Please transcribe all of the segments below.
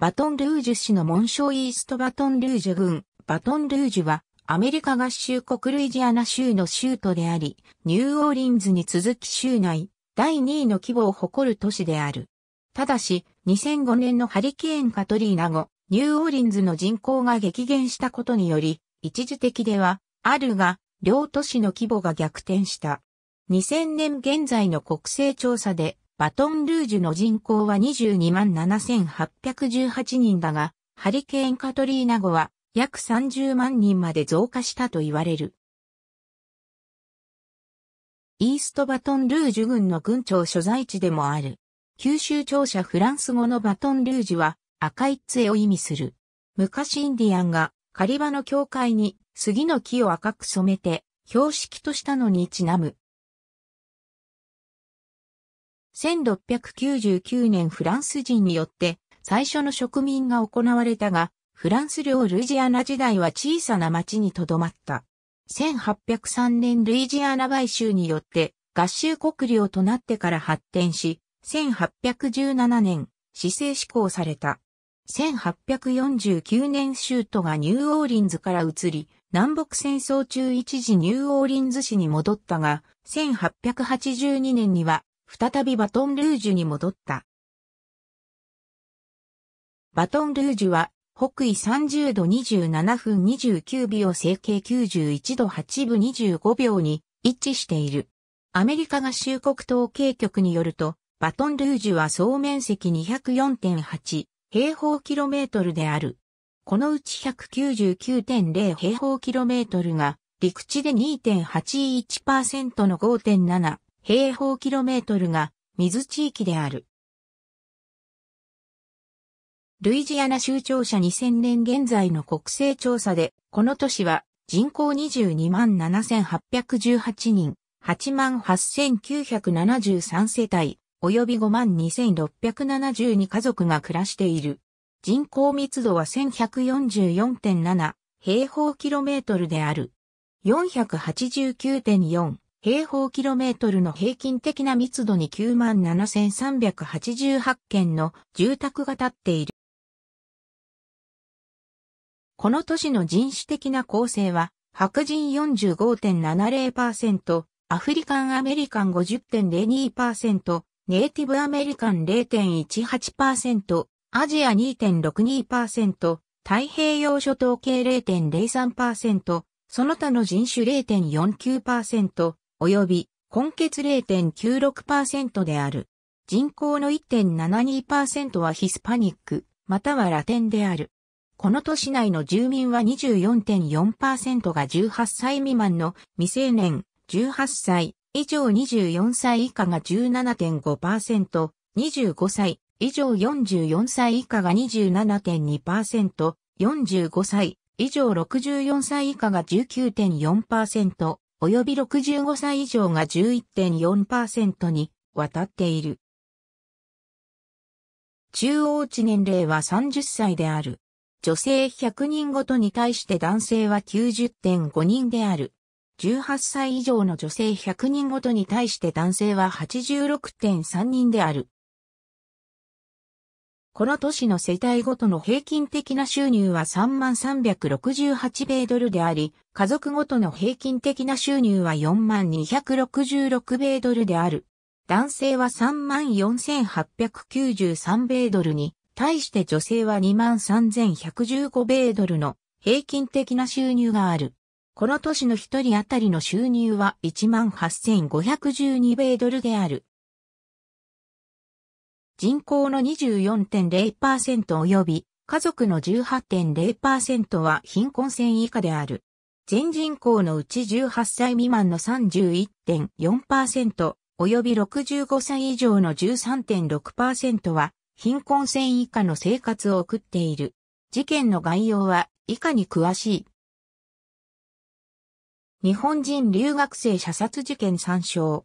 バトンルージュ市の紋章イーストバトンルージュ郡、バトンルージュは、アメリカ合衆国ルイジアナ州の州都であり、ニューオーリンズに続き州内、第2位の規模を誇る都市である。ただし、2005年のハリケーンカトリーナ後、ニューオーリンズの人口が激減したことにより、一時的では、あるが、両都市の規模が逆転した。2000年現在の国勢調査で、バトンルージュの人口は22万7818人だが、ハリケーンカトリーナ後は約30万人まで増加したと言われる。イーストバトンルージュ軍の軍庁所在地でもある。九州庁舎フランス語のバトンルージュは赤い杖を意味する。昔インディアンが狩場の境界に杉の木を赤く染めて標識としたのにちなむ1699年フランス人によって最初の植民が行われたが、フランス領ルイジアナ時代は小さな町にとどまった。1803年ルイジアナ買収によって合衆国領となってから発展し、1817年、市政施行された。1849年州都がニューオーリンズから移り、南北戦争中一時ニューオーリンズ市に戻ったが、1882年には再びバトンルージュに戻った。バトンルージュは、北緯30度27分29秒整形91度8分25秒に位置している。アメリカ合衆国統計局によると、バトンルージュは総面積204.8平方キロメートルである。このうち199.0平方キロメートルが陸地で2.81%の5.7平方キロメートルが水地域である。ルイジアナ州庁舎2000年現在の国勢調査で、この都市は人口22万7818人、8万8973世帯、及び5万2672家族が暮らしている。人口密度は1144.7平方キロメートルである。489.4平方キロメートルの平均的な密度に97,388軒の住宅が建っている。この都市の人種的な構成は、白人45.70%、アフリカンアメリカン50.02%、ネイティブアメリカン0.18%、アジア2.62%、太平洋諸島系0.03%、その他の人種0.49%、及び根血0.96%である。人口の1.72%はヒスパニック、またはラテンである。この都市内の住民は24.4%が18歳未満の未成年、18歳以上24歳以下が17.5%、25歳以上44歳以下が27.2%、45歳以上64歳以下が19.4%、及び65歳以上が11.4%にわたっている。中央値年齢は30歳である。女性100人ごとに対して男性は90.5人である。18歳以上の女性100人ごとに対して男性は86.3人である。この都市の世帯ごとの平均的な収入は3368米ドルであり、家族ごとの平均的な収入は4266米ドルである。男性は34,893米ドルに、対して女性は23,115米ドルの平均的な収入がある。この都市の一人当たりの収入は18,512米ドルである。人口の24.0%及び家族の18.0%は貧困線以下である。全人口のうち18歳未満の31.4%及び65歳以上の13.6%は貧困線以下の生活を送っている。事件の概要は以下に詳しい。日本人留学生射殺事件参照。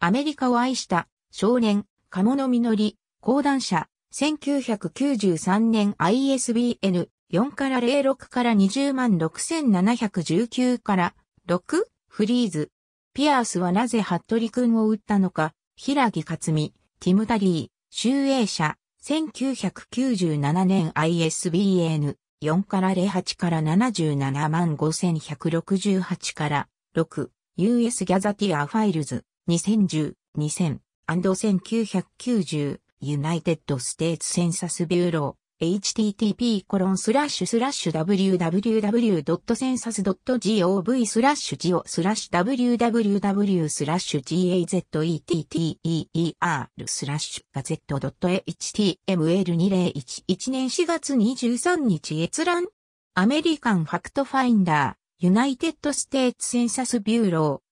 アメリカを愛した少年、鴨の実り、講談社、1993年 ISBN 4から06から20万6719から6フリーズ。ピアースはなぜ服部君を撃ったのか、平木克美、ティムタリー、集英社、1997年 ISBN 4から08から77万5168から6 US ギャザティアファイルズ2010 2000 1990ユナイテッドステーツセンサスビューロー、http://www.census.gov スラッシュジオスラッシュ www スラッシュ gazetteer スラッシュガ .html2011 年4月23日閲覧アメリカンファクトファインダーユナイテッドステーツセンサスビューロー